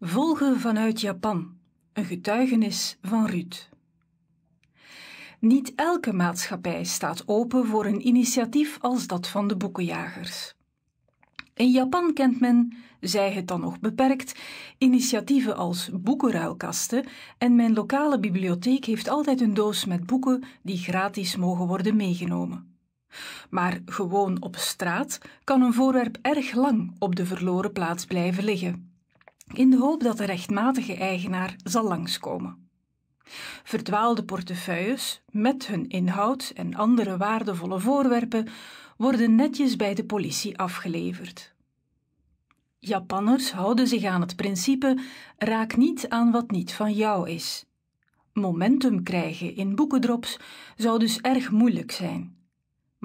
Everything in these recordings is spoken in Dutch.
Volgen vanuit Japan. Een getuigenis van Ruud. Niet elke maatschappij staat open voor een initiatief als dat van de boekenjagers. In Japan kent men, zij het dan nog beperkt, initiatieven als boekenruilkasten en mijn lokale bibliotheek heeft altijd een doos met boeken die gratis mogen worden meegenomen. Maar gewoon op straat kan een voorwerp erg lang op de verloren plaats blijven liggen in de hoop dat de rechtmatige eigenaar zal langskomen. Verdwaalde portefeuilles met hun inhoud en andere waardevolle voorwerpen worden netjes bij de politie afgeleverd. Japanners houden zich aan het principe: raak niet aan wat niet van jou is. Momentum krijgen in boekendrops zou dus erg moeilijk zijn.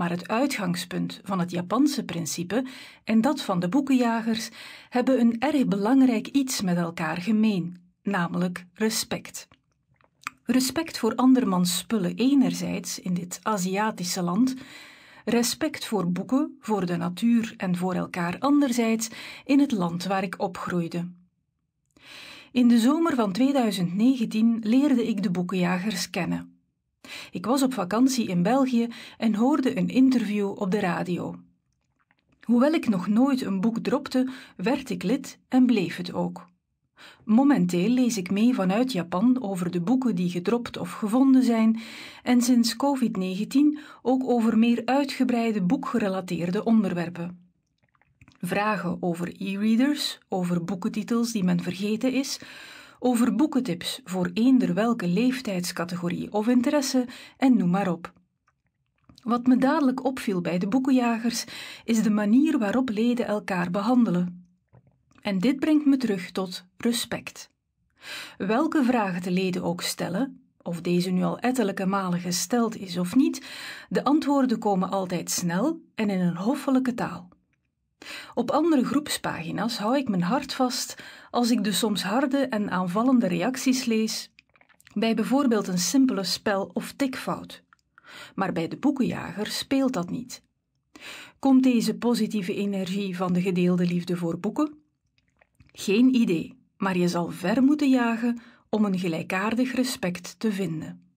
Maar het uitgangspunt van het Japanse principe en dat van de boekenjagers hebben een erg belangrijk iets met elkaar gemeen, namelijk respect. Respect voor andermans spullen enerzijds in dit Aziatische land, respect voor boeken, voor de natuur en voor elkaar anderzijds in het land waar ik opgroeide. In de zomer van 2019 leerde ik de boekenjagers kennen. Ik was op vakantie in België en hoorde een interview op de radio. Hoewel ik nog nooit een boek dropte, werd ik lid en bleef het ook. Momenteel lees ik mee vanuit Japan over de boeken die gedropt of gevonden zijn en sinds COVID-19 ook over meer uitgebreide boekgerelateerde onderwerpen. Vragen over e-readers, over boekentitels die men vergeten is, over boekentips voor eender welke leeftijdscategorie of interesse en noem maar op. Wat me dadelijk opviel bij de boekenjagers is de manier waarop leden elkaar behandelen. En dit brengt me terug tot respect. Welke vragen de leden ook stellen, of deze nu al ettelijke malen gesteld is of niet, de antwoorden komen altijd snel en in een hoffelijke taal. Op andere groepspagina's hou ik mijn hart vast als ik de dus soms harde en aanvallende reacties lees bij bijvoorbeeld een simpele spel- of tikfout. Maar bij de boekenjager speelt dat niet. Komt deze positieve energie van de gedeelde liefde voor boeken? Geen idee, maar je zal ver moeten jagen om een gelijkaardig respect te vinden.